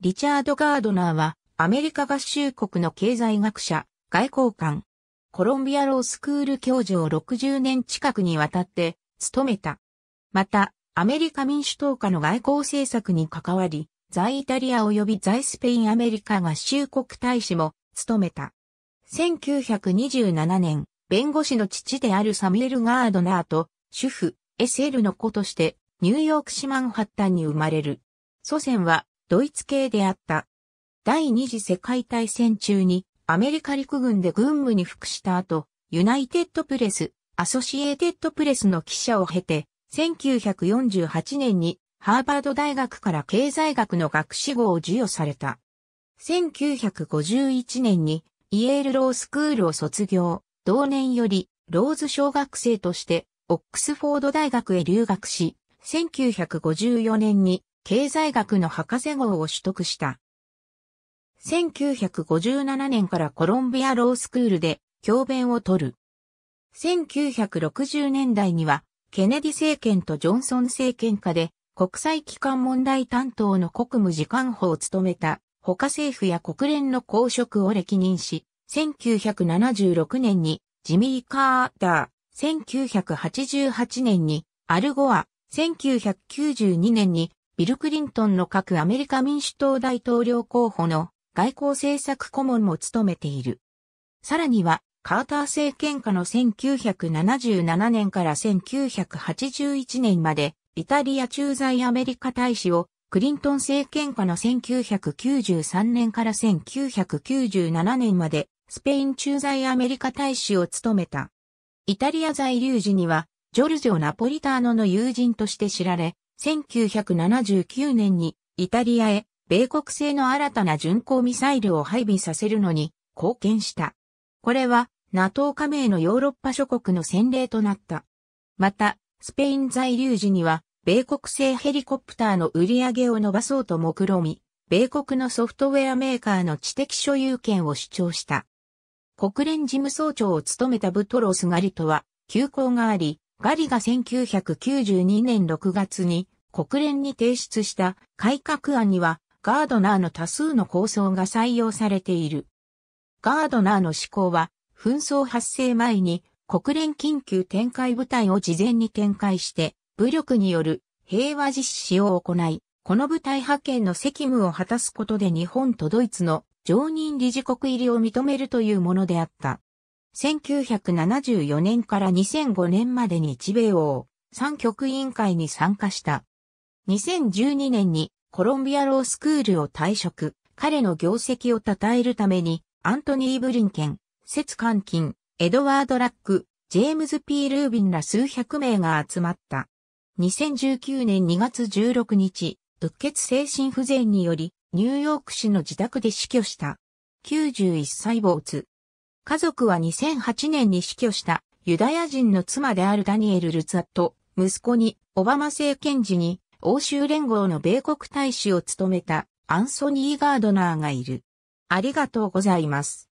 リチャード・ガードナーは、アメリカ合衆国の経済学者、外交官、コロンビアロースクール教授を60年近くにわたって、務めた。また、アメリカ民主党下の外交政策に関わり、在イタリア及び在スペインアメリカ合衆国大使も、務めた。1927年、弁護士の父であるサミエル・ガードナーと、主婦、SL の子として、ニューヨーク市マンハッタンに生まれる。祖先は、ドイツ系であった。第二次世界大戦中にアメリカ陸軍で軍務に服した後、ユナイテッドプレス、アソシエーテッドプレスの記者を経て、1948年にハーバード大学から経済学の学士号を授与された。1951年にイエールロースクールを卒業、同年よりローズ小学生としてオックスフォード大学へ留学し、1954年に経済学の博士号を取得した。1957年からコロンビアロースクールで教鞭を取る。1960年代にはケネディ政権とジョンソン政権下で国際機関問題担当の国務次官補を務めた他政府や国連の公職を歴任し、1976年にジミー・カーダー、1988年にアルゴア、1992年にビル・クリントンの各アメリカ民主党大統領候補の外交政策顧問も務めている。さらには、カーター政権下の1977年から1981年まで、イタリア駐在アメリカ大使を、クリントン政権下の1993年から1997年まで、スペイン駐在アメリカ大使を務めた。イタリア在留時には、ジョルジョ・ナポリターノの友人として知られ、1979年にイタリアへ米国製の新たな巡航ミサイルを配備させるのに貢献した。これは NATO 加盟のヨーロッパ諸国の先例となった。また、スペイン在留時には米国製ヘリコプターの売り上げを伸ばそうと目論み、米国のソフトウェアメーカーの知的所有権を主張した。国連事務総長を務めたブトロス・ガリトは、休校があり、ガリが1992年6月に国連に提出した改革案にはガードナーの多数の構想が採用されている。ガードナーの思考は紛争発生前に国連緊急展開部隊を事前に展開して武力による平和実施を行い、この部隊派遣の責務を果たすことで日本とドイツの常任理事国入りを認めるというものであった。1974年から2005年までに日米欧三極委員会に参加した。2012年にコロンビアロースクールを退職、彼の業績を称えるために、アントニー・ブリンケン、セツ・カンキン、エドワード・ラック、ジェームズ・ピー・ルービンら数百名が集まった。2019年2月16日、うっ血精神不全により、ニューヨーク市の自宅で死去した。91歳没。家族は2008年に死去したユダヤ人の妻であるダニエル・ルツァと息子にオバマ政権時に欧州連合の米国大使を務めたアンソニー・ガードナーがいる。ありがとうございます。